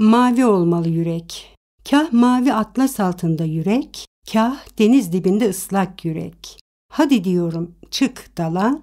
Mavi olmalı yürek. Kah mavi atlas altında yürek, kah deniz dibinde ıslak yürek. Hadi diyorum çık dala,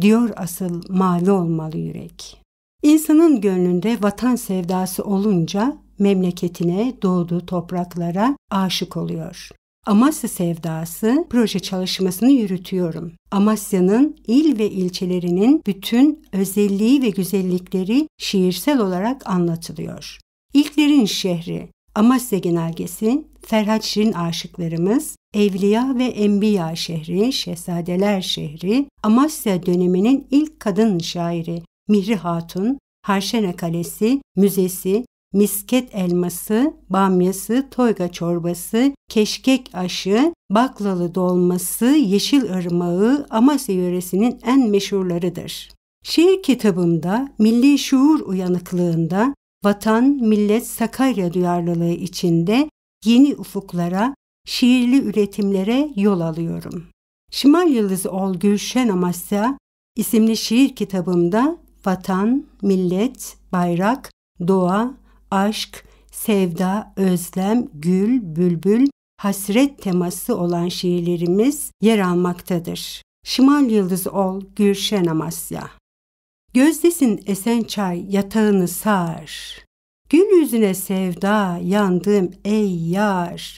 diyor asıl mavi olmalı yürek. İnsanın gönlünde vatan sevdası olunca memleketine, doğduğu topraklara aşık oluyor. Amasya sevdası proje çalışmasını yürütüyorum. Amasya'nın il ve ilçelerinin bütün özelliği ve güzellikleri şiirsel olarak anlatılıyor. İlklerin şehri Amasya Genelgesi Ferhat Şirin aşıklarımız Evliya ve Enbiya şehri, Şehzadeler şehri, Amasya döneminin ilk kadın şairi Mihri Hatun, Harşene Kalesi, Müzesi, misket elması, bamyası, toyga çorbası, keşkek aşı, baklalı dolması, yeşil ırmağı Amasya yöresinin en meşhurlarıdır. Şiir kitabımda milli şuur uyanıklığında vatan, millet, Sakarya duyarlılığı içinde yeni ufuklara, şiirli üretimlere yol alıyorum. Şimal Yıldız Ol Gülşen Amasya isimli şiir kitabımda vatan, millet, bayrak, doğa, aşk, sevda, özlem, gül, bülbül, hasret teması olan şiirlerimiz yer almaktadır. Şimal Yıldız Ol Gülşen Amasya Gözdesin esen çay yatağını sar. Gül yüzüne sevda yandım ey yar.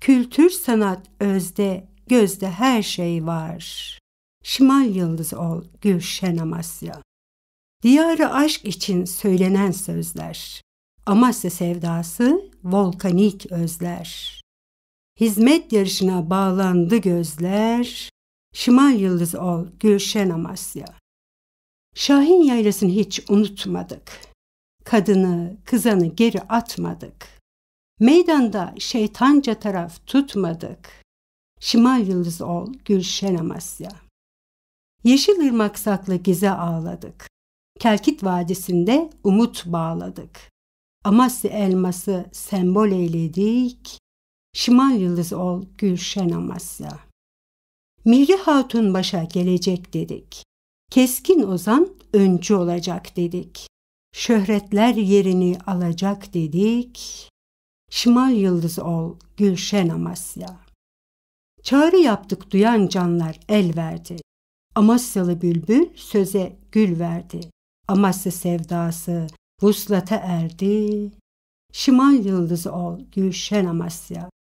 Kültür sanat özde, gözde her şey var. Şimal yıldız ol Gülşen Amasya. Diyarı aşk için söylenen sözler. Amasya sevdası volkanik özler. Hizmet yarışına bağlandı gözler. Şimal yıldız ol Gülşen Amasya. Şahin yaylasını hiç unutmadık. Kadını, kızanı geri atmadık. Meydanda şeytanca taraf tutmadık. Şimal yıldız ol Gülşen Amasya. Yeşil ırmak saklı gize ağladık. Kelkit Vadisi'nde umut bağladık. Amasya elması sembol eyledik. Şimal yıldız ol Gülşen Amasya. Mihri Hatun başa gelecek dedik. Keskin Ozan öncü olacak dedik. Şöhretler yerini alacak dedik. Şimal yıldız ol Gülşen Amasya. Çağrı yaptık duyan canlar el verdi. Amasyalı bülbül söze gül verdi. Amasya sevdası vuslata erdi. Şimal yıldız ol Gülşen Amasya.